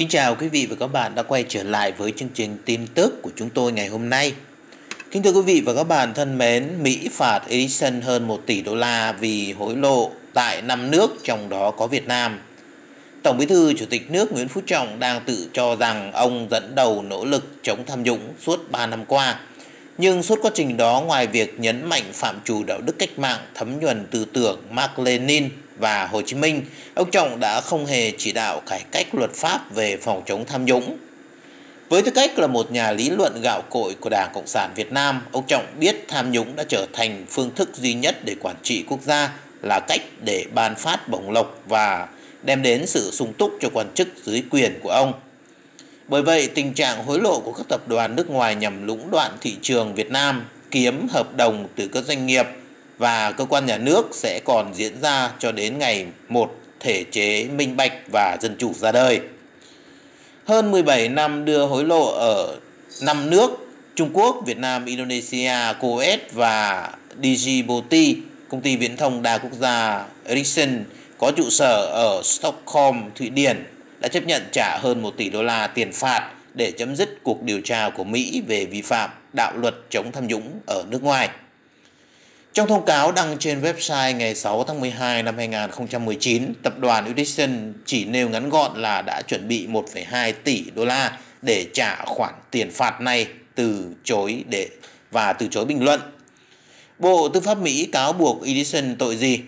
Kính chào quý vị và các bạn đã quay trở lại với chương trình tin tức của chúng tôi ngày hôm nay. Kính thưa quý vị và các bạn thân mến, Mỹ phạt Edison hơn 1 tỷ đô la vì hối lộ tại 5 nước trong đó có Việt Nam. Tổng Bí thư Chủ tịch nước Nguyễn Phú Trọng đang tự cho rằng ông dẫn đầu nỗ lực chống tham nhũng suốt 3 năm qua. Nhưng suốt quá trình đó ngoài việc nhấn mạnh phạm trù đạo đức cách mạng thấm nhuần tư tưởng Mark Lenin và Hồ Chí Minh, ông Trọng đã không hề chỉ đạo cải cách luật pháp về phòng chống tham nhũng. Với tư cách là một nhà lý luận gạo cội của Đảng Cộng sản Việt Nam, ông Trọng biết tham nhũng đã trở thành phương thức duy nhất để quản trị quốc gia là cách để ban phát bổng lộc và đem đến sự sung túc cho quan chức dưới quyền của ông. Bởi vậy, tình trạng hối lộ của các tập đoàn nước ngoài nhằm lũng đoạn thị trường Việt Nam, kiếm hợp đồng từ các doanh nghiệp và cơ quan nhà nước sẽ còn diễn ra cho đến ngày một thể chế minh bạch và dân chủ ra đời. Hơn 17 năm đưa hối lộ ở năm nước Trung Quốc, Việt Nam, Indonesia, Kuwait và Djibouti, công ty viễn thông đa quốc gia Ericsson có trụ sở ở Stockholm, Thụy Điển đã chấp nhận trả hơn 1 tỷ đô la tiền phạt để chấm dứt cuộc điều tra của Mỹ về vi phạm đạo luật chống tham nhũng ở nước ngoài. Trong thông cáo đăng trên website ngày 6 tháng 12 năm 2019, tập đoàn Edison chỉ nêu ngắn gọn là đã chuẩn bị 1,2 tỷ đô la để trả khoản tiền phạt này từ chối để và từ chối bình luận. Bộ Tư pháp Mỹ cáo buộc Edison tội gì?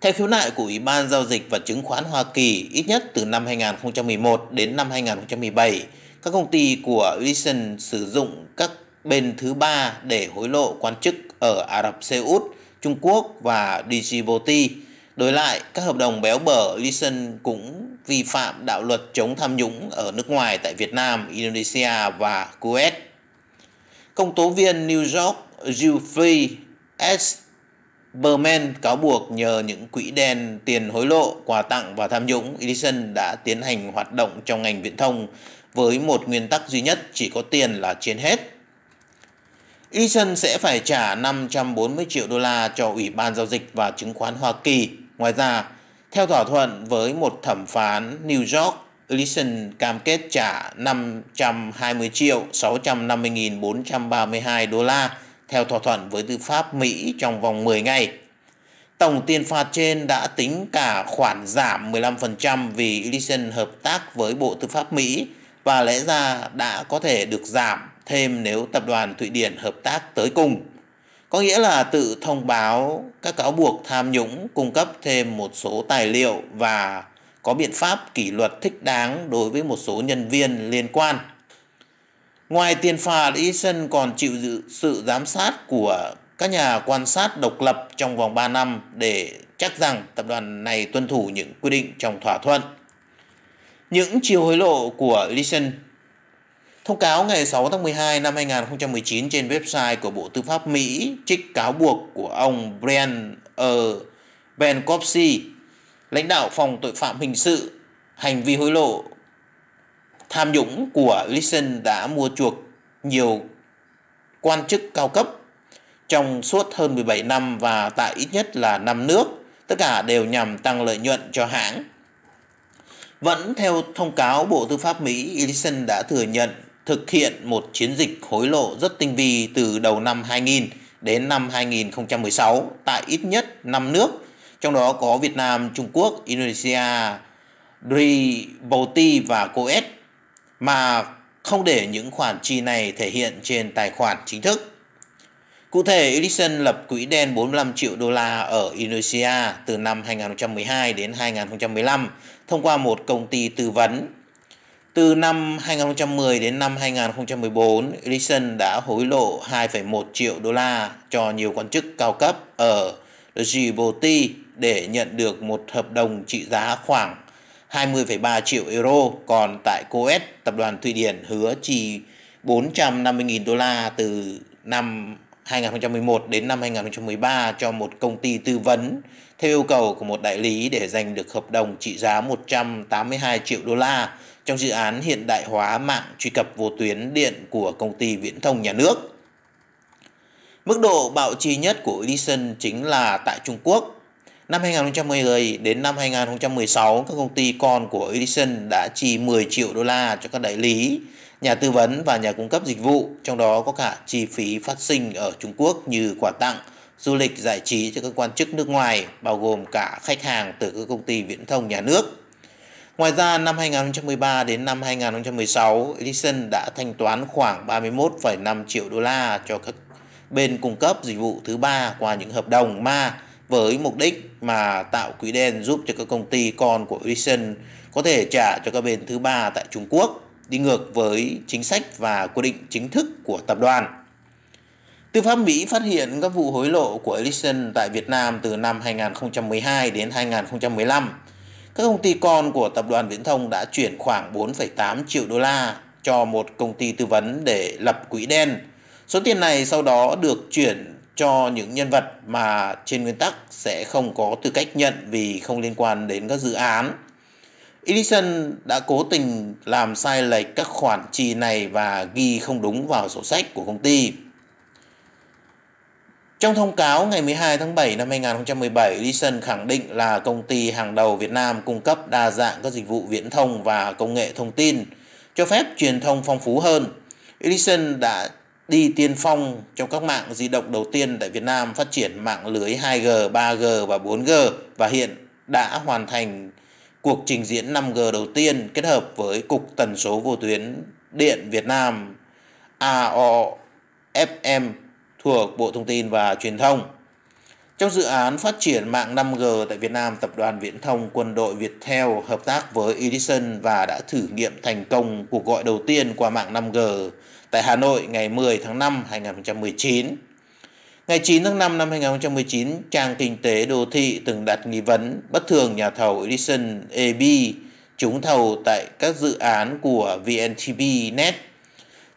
Theo khiếu nại của Ủy ban Giao dịch và Chứng khoán Hoa Kỳ, ít nhất từ năm 2011 đến năm 2017, các công ty của Edison sử dụng các bên thứ ba để hối lộ quan chức ở Ả Rập Xê Út, Trung Quốc và Djibouti. Đối lại, các hợp đồng béo bở Lison cũng vi phạm đạo luật chống tham nhũng ở nước ngoài tại Việt Nam, Indonesia và Kuwait. Công tố viên New York Jeffrey S. Berman cáo buộc nhờ những quỹ đen tiền hối lộ, quà tặng và tham nhũng, Edison đã tiến hành hoạt động trong ngành viễn thông với một nguyên tắc duy nhất chỉ có tiền là trên hết. Eason sẽ phải trả 540 triệu đô la cho Ủy ban Giao dịch và Chứng khoán Hoa Kỳ. Ngoài ra, theo thỏa thuận với một thẩm phán New York, Eason cam kết trả 520 triệu 650.432 đô la theo thỏa thuận với tư pháp Mỹ trong vòng 10 ngày. Tổng tiền phạt trên đã tính cả khoản giảm 15% vì Ellison hợp tác với Bộ Tư pháp Mỹ và lẽ ra đã có thể được giảm thêm nếu tập đoàn Thụy Điển hợp tác tới cùng. Có nghĩa là tự thông báo các cáo buộc tham nhũng, cung cấp thêm một số tài liệu và có biện pháp kỷ luật thích đáng đối với một số nhân viên liên quan. Ngoài tiền phạt, Eason còn chịu sự giám sát của các nhà quan sát độc lập trong vòng 3 năm để chắc rằng tập đoàn này tuân thủ những quy định trong thỏa thuận. Những chiều hối lộ của Leeson Thông cáo ngày 6 tháng 12 năm 2019 trên website của Bộ Tư pháp Mỹ trích cáo buộc của ông Brian ở ờ, lãnh đạo phòng tội phạm hình sự, hành vi hối lộ, tham nhũng của Listen đã mua chuộc nhiều quan chức cao cấp trong suốt hơn 17 năm và tại ít nhất là 5 nước, tất cả đều nhằm tăng lợi nhuận cho hãng. Vẫn theo thông cáo Bộ Tư pháp Mỹ, Ellison đã thừa nhận thực hiện một chiến dịch hối lộ rất tinh vi từ đầu năm 2000 đến năm 2016 tại ít nhất 5 nước, trong đó có Việt Nam, Trung Quốc, Indonesia, Djibouti và Coes mà không để những khoản chi này thể hiện trên tài khoản chính thức. Cụ thể, Ericsson lập quỹ đen 45 triệu đô la ở Indonesia từ năm 2012 đến 2015 thông qua một công ty tư vấn từ năm 2010 đến năm 2014, Ericsson đã hối lộ 2,1 triệu đô la cho nhiều quan chức cao cấp ở Djibouti để nhận được một hợp đồng trị giá khoảng 20,3 triệu euro, còn tại Coes, tập đoàn Thụy Điển hứa chi 450.000 đô la từ năm 2011 đến năm 2013 cho một công ty tư vấn theo yêu cầu của một đại lý để giành được hợp đồng trị giá 182 triệu đô la trong dự án hiện đại hóa mạng truy cập vô tuyến điện của công ty viễn thông nhà nước. Mức độ bạo trì nhất của Edison chính là tại Trung Quốc. Năm 2010 đến năm 2016, các công ty con của Edison đã chi 10 triệu đô la cho các đại lý, nhà tư vấn và nhà cung cấp dịch vụ, trong đó có cả chi phí phát sinh ở Trung Quốc như quà tặng, du lịch giải trí cho các quan chức nước ngoài, bao gồm cả khách hàng từ các công ty viễn thông nhà nước. Ngoài ra, năm 2013 đến năm 2016, Edison đã thanh toán khoảng 31,5 triệu đô la cho các bên cung cấp dịch vụ thứ ba qua những hợp đồng ma với mục đích mà tạo quỹ đen giúp cho các công ty con của Edison có thể trả cho các bên thứ ba tại Trung Quốc, đi ngược với chính sách và quy định chính thức của tập đoàn. Tư pháp Mỹ phát hiện các vụ hối lộ của Edison tại Việt Nam từ năm 2012 đến 2015 các công ty con của tập đoàn Viễn thông đã chuyển khoảng 4,8 triệu đô la cho một công ty tư vấn để lập quỹ đen. Số tiền này sau đó được chuyển cho những nhân vật mà trên nguyên tắc sẽ không có tư cách nhận vì không liên quan đến các dự án. Edison đã cố tình làm sai lệch các khoản chi này và ghi không đúng vào sổ sách của công ty. Trong thông cáo ngày 12 tháng 7 năm 2017, Dyson khẳng định là công ty hàng đầu Việt Nam cung cấp đa dạng các dịch vụ viễn thông và công nghệ thông tin, cho phép truyền thông phong phú hơn. Dyson đã đi tiên phong trong các mạng di động đầu tiên tại Việt Nam phát triển mạng lưới 2G, 3G và 4G và hiện đã hoàn thành cuộc trình diễn 5G đầu tiên kết hợp với Cục Tần số Vô tuyến Điện Việt Nam AOFM thuộc Bộ Thông tin và Truyền thông. Trong dự án phát triển mạng 5G tại Việt Nam, Tập đoàn Viễn thông Quân đội Viettel hợp tác với Edison và đã thử nghiệm thành công cuộc gọi đầu tiên qua mạng 5G tại Hà Nội ngày 10 tháng 5 2019. Ngày 9 tháng 5 năm 2019, trang kinh tế đô thị từng đặt nghi vấn bất thường nhà thầu Edison AB trúng thầu tại các dự án của VNTB Net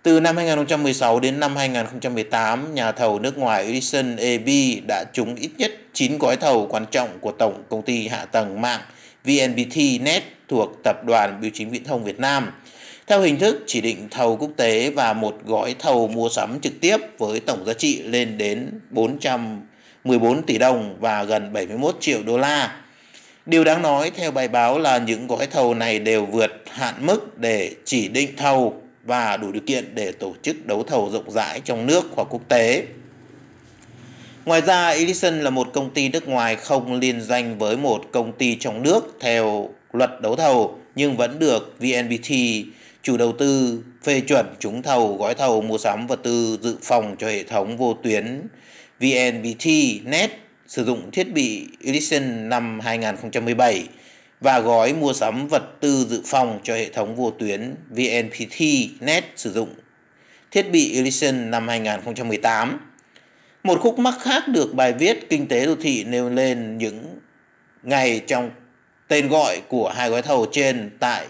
từ năm 2016 đến năm 2018, nhà thầu nước ngoài Edison AB đã trúng ít nhất 9 gói thầu quan trọng của Tổng Công ty Hạ tầng mạng VNPT Net thuộc Tập đoàn Bưu chính Viễn thông Việt Nam theo hình thức chỉ định thầu quốc tế và một gói thầu mua sắm trực tiếp với tổng giá trị lên đến 414 tỷ đồng và gần 71 triệu đô la. Điều đáng nói theo bài báo là những gói thầu này đều vượt hạn mức để chỉ định thầu và đủ điều kiện để tổ chức đấu thầu rộng rãi trong nước hoặc quốc tế. Ngoài ra, Edison là một công ty nước ngoài không liên danh với một công ty trong nước theo luật đấu thầu nhưng vẫn được VNPT chủ đầu tư phê chuẩn trúng thầu gói thầu mua sắm vật tư dự phòng cho hệ thống vô tuyến VNPT Net sử dụng thiết bị Edison năm 2017 và gói mua sắm vật tư dự phòng cho hệ thống vô tuyến VNPT Net sử dụng thiết bị Elysian năm 2018. Một khúc mắc khác được bài viết Kinh tế đô thị nêu lên những ngày trong tên gọi của hai gói thầu trên tại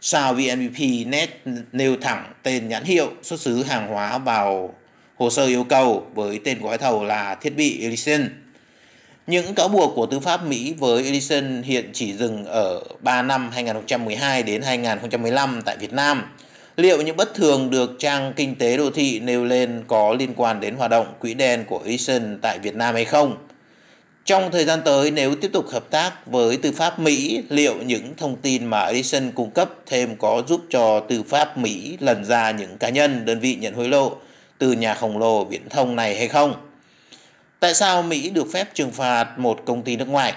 sao VNVP Net nêu thẳng tên nhãn hiệu xuất xứ hàng hóa vào hồ sơ yêu cầu với tên gói thầu là thiết bị Elysian những cáo buộc của tư pháp Mỹ với Edison hiện chỉ dừng ở 3 năm 2012 đến 2015 tại Việt Nam. Liệu những bất thường được trang kinh tế đô thị nêu lên có liên quan đến hoạt động quỹ đen của Edison tại Việt Nam hay không? Trong thời gian tới, nếu tiếp tục hợp tác với tư pháp Mỹ, liệu những thông tin mà Edison cung cấp thêm có giúp cho tư pháp Mỹ lần ra những cá nhân, đơn vị nhận hối lộ từ nhà khổng lồ viễn thông này hay không? Tại sao Mỹ được phép trừng phạt một công ty nước ngoài?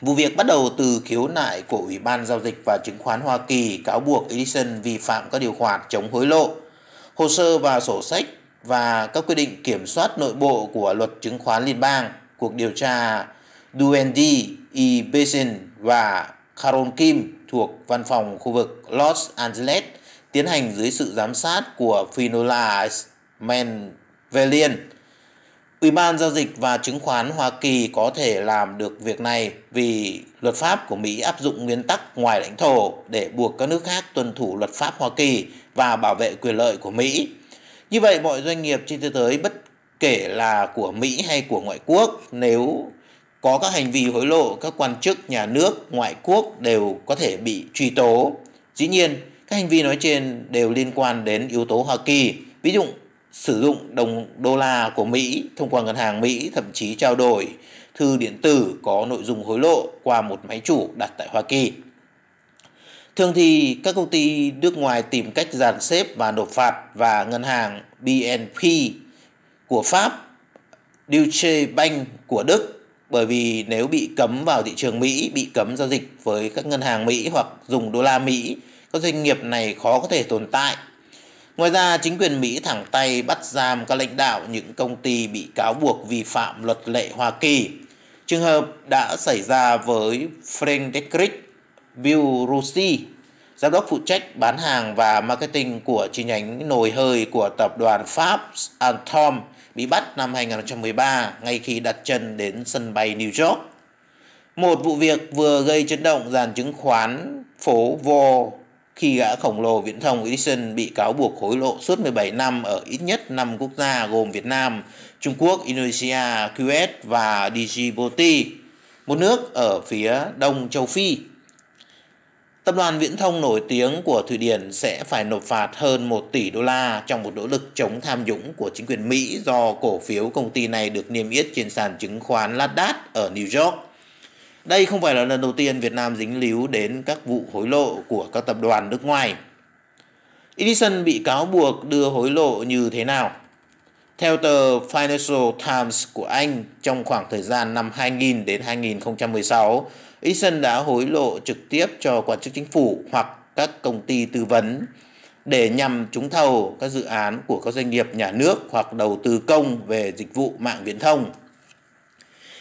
Vụ việc bắt đầu từ khiếu nại của Ủy ban Giao dịch và Chứng khoán Hoa Kỳ cáo buộc Edison vi phạm các điều khoản chống hối lộ, hồ sơ và sổ sách và các quy định kiểm soát nội bộ của luật chứng khoán liên bang. Cuộc điều tra Duendi E. Basin và Carol Kim thuộc văn phòng khu vực Los Angeles tiến hành dưới sự giám sát của Finola Manvelian, Ủy ban giao dịch và chứng khoán Hoa Kỳ có thể làm được việc này vì luật pháp của Mỹ áp dụng nguyên tắc ngoài lãnh thổ để buộc các nước khác tuân thủ luật pháp Hoa Kỳ và bảo vệ quyền lợi của Mỹ. Như vậy mọi doanh nghiệp trên thế giới bất kể là của Mỹ hay của ngoại quốc nếu có các hành vi hối lộ các quan chức nhà nước ngoại quốc đều có thể bị truy tố. Dĩ nhiên, các hành vi nói trên đều liên quan đến yếu tố Hoa Kỳ. Ví dụ, sử dụng đồng đô la của Mỹ thông qua ngân hàng Mỹ thậm chí trao đổi thư điện tử có nội dung hối lộ qua một máy chủ đặt tại Hoa Kỳ. Thường thì các công ty nước ngoài tìm cách dàn xếp và nộp phạt và ngân hàng BNP của Pháp, Deutsche Bank của Đức bởi vì nếu bị cấm vào thị trường Mỹ, bị cấm giao dịch với các ngân hàng Mỹ hoặc dùng đô la Mỹ, các doanh nghiệp này khó có thể tồn tại Ngoài ra, chính quyền Mỹ thẳng tay bắt giam các lãnh đạo những công ty bị cáo buộc vi phạm luật lệ Hoa Kỳ. Trường hợp đã xảy ra với Frederick Birusi, giám đốc phụ trách bán hàng và marketing của chi nhánh nồi hơi của tập đoàn Pháp Antom bị bắt năm 2013 ngay khi đặt chân đến sân bay New York. Một vụ việc vừa gây chấn động dàn chứng khoán phố Wall khi gã khổng lồ viễn thông Edison bị cáo buộc hối lộ suốt 17 năm ở ít nhất 5 quốc gia gồm Việt Nam, Trung Quốc, Indonesia, Kuwait và Djibouti, một nước ở phía đông châu Phi. Tập đoàn viễn thông nổi tiếng của Thụy Điển sẽ phải nộp phạt hơn 1 tỷ đô la trong một nỗ lực chống tham nhũng của chính quyền Mỹ do cổ phiếu công ty này được niêm yết trên sàn chứng khoán Nasdaq ở New York – đây không phải là lần đầu tiên Việt Nam dính líu đến các vụ hối lộ của các tập đoàn nước ngoài. Edison bị cáo buộc đưa hối lộ như thế nào? Theo tờ Financial Times của Anh, trong khoảng thời gian năm 2000 đến 2016, Edison đã hối lộ trực tiếp cho quan chức chính phủ hoặc các công ty tư vấn để nhằm trúng thầu các dự án của các doanh nghiệp nhà nước hoặc đầu tư công về dịch vụ mạng viễn thông.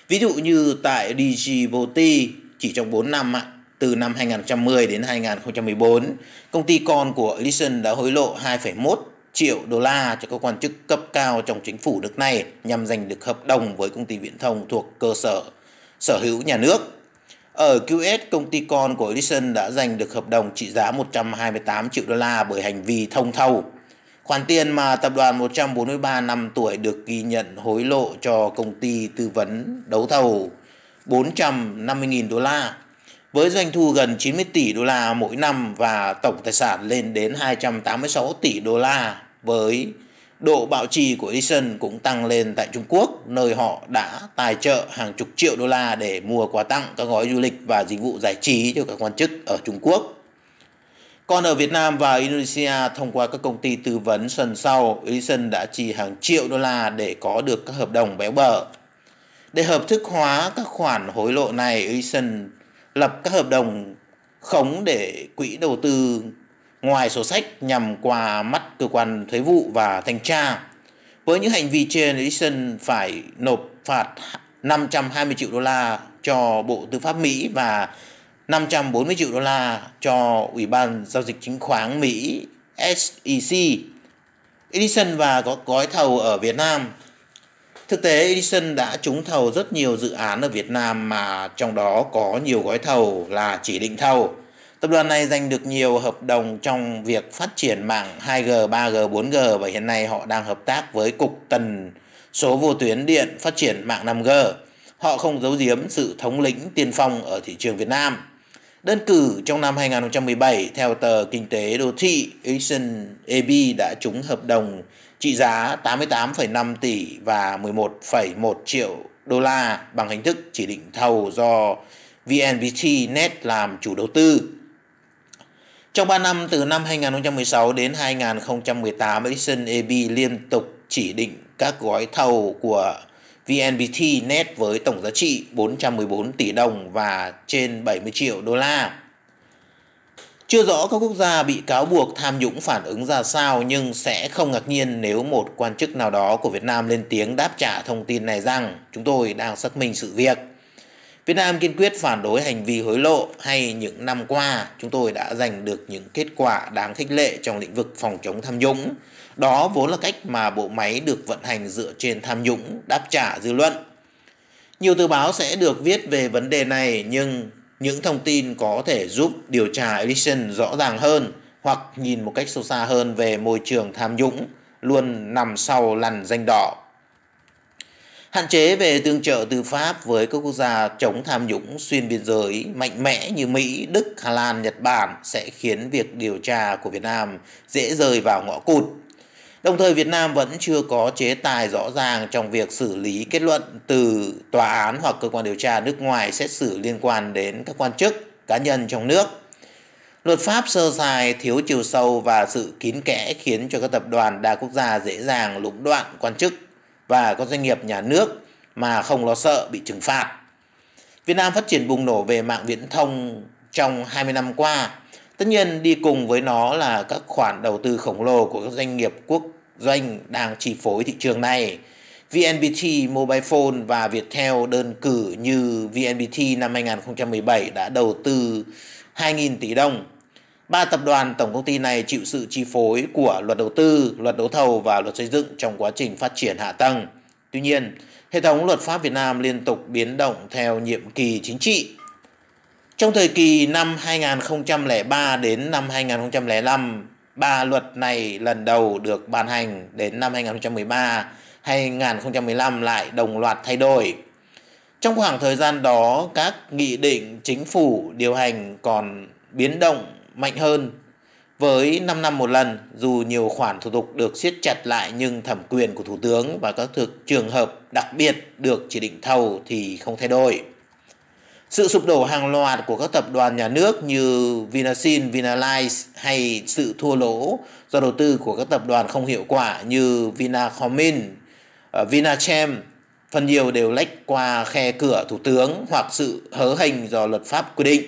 Ví dụ như tại Djibouti chỉ trong 4 năm ạ, từ năm 2010 đến 2014, công ty con của Ellison đã hối lộ 2,1 triệu đô la cho các quan chức cấp cao trong chính phủ nước này nhằm giành được hợp đồng với công ty viễn thông thuộc cơ sở sở hữu nhà nước. Ở QS, công ty con của Ellison đã giành được hợp đồng trị giá 128 triệu đô la bởi hành vi thông thầu Khoản tiền mà tập đoàn 143 năm tuổi được ghi nhận hối lộ cho công ty tư vấn đấu thầu 450.000 đô la với doanh thu gần 90 tỷ đô la mỗi năm và tổng tài sản lên đến 286 tỷ đô la với độ bạo trì của Edison cũng tăng lên tại Trung Quốc nơi họ đã tài trợ hàng chục triệu đô la để mua quà tặng các gói du lịch và dịch vụ giải trí cho các quan chức ở Trung Quốc. Còn ở Việt Nam và Indonesia, thông qua các công ty tư vấn sần sau, Edison đã chi hàng triệu đô la để có được các hợp đồng béo bở. Để hợp thức hóa các khoản hối lộ này, Edison lập các hợp đồng khống để quỹ đầu tư ngoài sổ sách nhằm qua mắt cơ quan thuế vụ và thanh tra. Với những hành vi trên, Edison phải nộp phạt 520 triệu đô la cho Bộ Tư pháp Mỹ và 540 triệu đô la cho Ủy ban Giao dịch Chứng khoán Mỹ SEC. Edison và có gói thầu ở Việt Nam. Thực tế Edison đã trúng thầu rất nhiều dự án ở Việt Nam mà trong đó có nhiều gói thầu là chỉ định thầu. Tập đoàn này giành được nhiều hợp đồng trong việc phát triển mạng 2G, 3G, 4G và hiện nay họ đang hợp tác với Cục Tần số vô tuyến điện phát triển mạng 5G. Họ không giấu giếm sự thống lĩnh tiên phong ở thị trường Việt Nam. Đơn cử trong năm 2017, theo tờ Kinh tế Đô thị, Asian AB đã trúng hợp đồng trị giá 88,5 tỷ và 11,1 triệu đô la bằng hình thức chỉ định thầu do VNPT Net làm chủ đầu tư. Trong 3 năm từ năm 2016 đến 2018, Edison AB liên tục chỉ định các gói thầu của vnbt net với tổng giá trị 414 tỷ đồng và trên 70 triệu đô la. Chưa rõ các quốc gia bị cáo buộc tham nhũng phản ứng ra sao nhưng sẽ không ngạc nhiên nếu một quan chức nào đó của Việt Nam lên tiếng đáp trả thông tin này rằng chúng tôi đang xác minh sự việc. Việt Nam kiên quyết phản đối hành vi hối lộ hay những năm qua chúng tôi đã giành được những kết quả đáng khích lệ trong lĩnh vực phòng chống tham nhũng đó vốn là cách mà bộ máy được vận hành dựa trên tham nhũng đáp trả dư luận. Nhiều tờ báo sẽ được viết về vấn đề này nhưng những thông tin có thể giúp điều tra Ellison rõ ràng hơn hoặc nhìn một cách sâu xa hơn về môi trường tham nhũng luôn nằm sau lằn danh đỏ. Hạn chế về tương trợ tư Pháp với các quốc gia chống tham nhũng xuyên biên giới mạnh mẽ như Mỹ, Đức, Hà Lan, Nhật Bản sẽ khiến việc điều tra của Việt Nam dễ rơi vào ngõ cụt Đồng thời Việt Nam vẫn chưa có chế tài rõ ràng trong việc xử lý kết luận từ tòa án hoặc cơ quan điều tra nước ngoài xét xử liên quan đến các quan chức, cá nhân trong nước. Luật pháp sơ sài, thiếu chiều sâu và sự kín kẽ khiến cho các tập đoàn đa quốc gia dễ dàng lũng đoạn quan chức và các doanh nghiệp nhà nước mà không lo sợ bị trừng phạt. Việt Nam phát triển bùng nổ về mạng viễn thông trong 20 năm qua Tất nhiên đi cùng với nó là các khoản đầu tư khổng lồ của các doanh nghiệp quốc doanh đang chi phối thị trường này. VNPT Mobile Phone và Viettel đơn cử như VNPT năm 2017 đã đầu tư 2.000 tỷ đồng. Ba tập đoàn tổng công ty này chịu sự chi phối của luật đầu tư, luật đấu thầu và luật xây dựng trong quá trình phát triển hạ tầng. Tuy nhiên, hệ thống luật pháp Việt Nam liên tục biến động theo nhiệm kỳ chính trị trong thời kỳ năm 2003 đến năm 2005, ba luật này lần đầu được ban hành đến năm 2013 2015 lại đồng loạt thay đổi. Trong khoảng thời gian đó, các nghị định chính phủ điều hành còn biến động mạnh hơn với 5 năm một lần, dù nhiều khoản thủ tục được siết chặt lại nhưng thẩm quyền của Thủ tướng và các thực trường hợp đặc biệt được chỉ định thầu thì không thay đổi. Sự sụp đổ hàng loạt của các tập đoàn nhà nước như Vinasin, Vinalines hay sự thua lỗ do đầu tư của các tập đoàn không hiệu quả như Vinacommin, ờ, Vinachem phần nhiều đều lách qua khe cửa thủ tướng hoặc sự hớ hình do luật pháp quy định.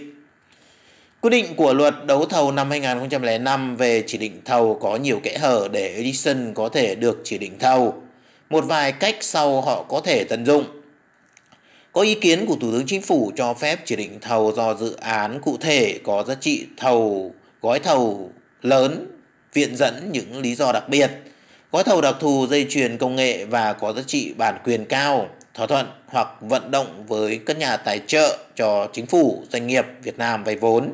Quy định của luật đấu thầu năm 2005 về chỉ định thầu có nhiều kẽ hở để Edison có thể được chỉ định thầu. Một vài cách sau họ có thể tận dụng có ý kiến của Thủ tướng Chính phủ cho phép chỉ định thầu do dự án cụ thể có giá trị thầu gói thầu lớn viện dẫn những lý do đặc biệt. Gói thầu đặc thù dây chuyền công nghệ và có giá trị bản quyền cao, thỏa thuận hoặc vận động với các nhà tài trợ cho chính phủ, doanh nghiệp Việt Nam vay vốn.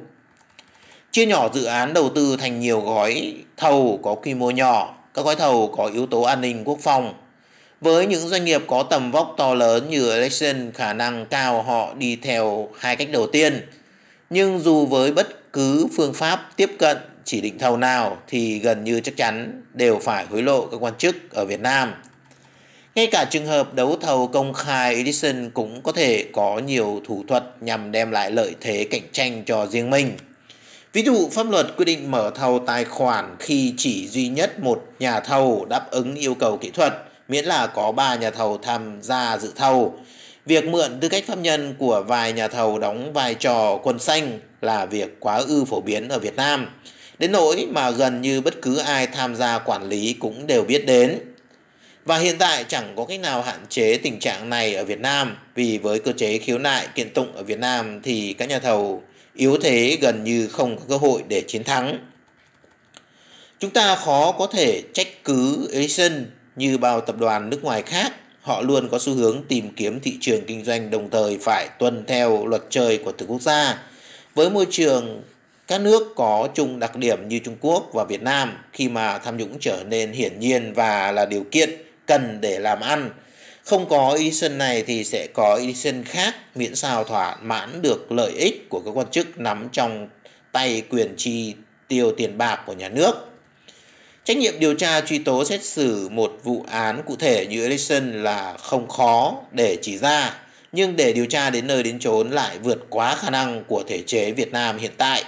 Chia nhỏ dự án đầu tư thành nhiều gói thầu có quy mô nhỏ, các gói thầu có yếu tố an ninh quốc phòng, với những doanh nghiệp có tầm vóc to lớn như Election, khả năng cao họ đi theo hai cách đầu tiên. Nhưng dù với bất cứ phương pháp tiếp cận chỉ định thầu nào thì gần như chắc chắn đều phải hối lộ các quan chức ở Việt Nam. Ngay cả trường hợp đấu thầu công khai Edison cũng có thể có nhiều thủ thuật nhằm đem lại lợi thế cạnh tranh cho riêng mình. Ví dụ, pháp luật quy định mở thầu tài khoản khi chỉ duy nhất một nhà thầu đáp ứng yêu cầu kỹ thuật – miễn là có 3 nhà thầu tham gia dự thầu. Việc mượn tư cách pháp nhân của vài nhà thầu đóng vai trò quân xanh là việc quá ư phổ biến ở Việt Nam. Đến nỗi mà gần như bất cứ ai tham gia quản lý cũng đều biết đến. Và hiện tại chẳng có cách nào hạn chế tình trạng này ở Việt Nam vì với cơ chế khiếu nại kiện tụng ở Việt Nam thì các nhà thầu yếu thế gần như không có cơ hội để chiến thắng. Chúng ta khó có thể trách cứ Edison như bao tập đoàn nước ngoài khác, họ luôn có xu hướng tìm kiếm thị trường kinh doanh đồng thời phải tuân theo luật chơi của từng quốc gia. Với môi trường các nước có chung đặc điểm như Trung Quốc và Việt Nam khi mà tham nhũng trở nên hiển nhiên và là điều kiện cần để làm ăn. Không có Edison này thì sẽ có Edison khác miễn sao thỏa mãn được lợi ích của các quan chức nắm trong tay quyền chi tiêu tiền bạc của nhà nước. Trách nhiệm điều tra truy tố xét xử một vụ án cụ thể như Ellison là không khó để chỉ ra, nhưng để điều tra đến nơi đến chốn lại vượt quá khả năng của thể chế Việt Nam hiện tại.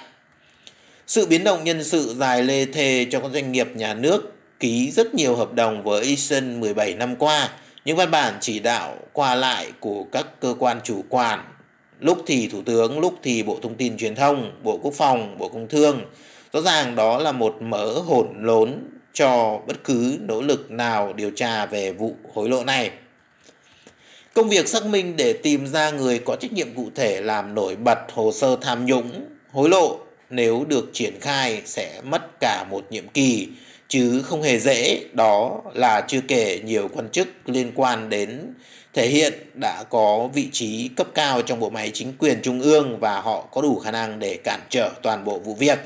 Sự biến động nhân sự dài lê thề cho các doanh nghiệp nhà nước ký rất nhiều hợp đồng với Ellison 17 năm qua, những văn bản chỉ đạo qua lại của các cơ quan chủ quản, lúc thì Thủ tướng, lúc thì Bộ Thông tin Truyền thông, Bộ Quốc phòng, Bộ Công Thương, Rõ ràng đó là một mỡ hỗn lốn cho bất cứ nỗ lực nào điều tra về vụ hối lộ này. Công việc xác minh để tìm ra người có trách nhiệm cụ thể làm nổi bật hồ sơ tham nhũng, hối lộ nếu được triển khai sẽ mất cả một nhiệm kỳ chứ không hề dễ, đó là chưa kể nhiều quan chức liên quan đến thể hiện đã có vị trí cấp cao trong bộ máy chính quyền trung ương và họ có đủ khả năng để cản trở toàn bộ vụ việc.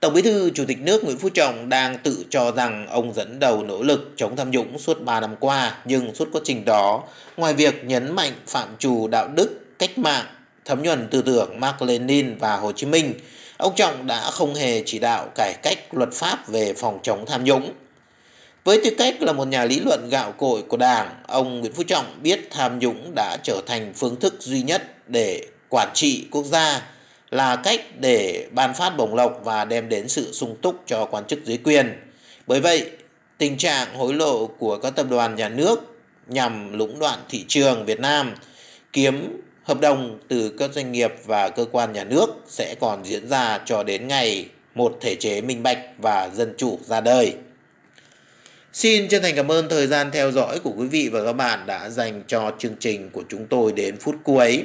Tổng bí thư Chủ tịch nước Nguyễn Phú Trọng đang tự cho rằng ông dẫn đầu nỗ lực chống tham nhũng suốt 3 năm qua, nhưng suốt quá trình đó, ngoài việc nhấn mạnh phạm trù đạo đức, cách mạng, thấm nhuần tư tưởng Mark Lenin và Hồ Chí Minh, ông Trọng đã không hề chỉ đạo cải cách luật pháp về phòng chống tham nhũng. Với tư cách là một nhà lý luận gạo cội của Đảng, ông Nguyễn Phú Trọng biết tham nhũng đã trở thành phương thức duy nhất để quản trị quốc gia là cách để ban phát bổng lộc và đem đến sự sung túc cho quan chức dưới quyền. Bởi vậy, tình trạng hối lộ của các tập đoàn nhà nước nhằm lũng đoạn thị trường Việt Nam kiếm hợp đồng từ các doanh nghiệp và cơ quan nhà nước sẽ còn diễn ra cho đến ngày một thể chế minh bạch và dân chủ ra đời. Xin chân thành cảm ơn thời gian theo dõi của quý vị và các bạn đã dành cho chương trình của chúng tôi đến phút cuối.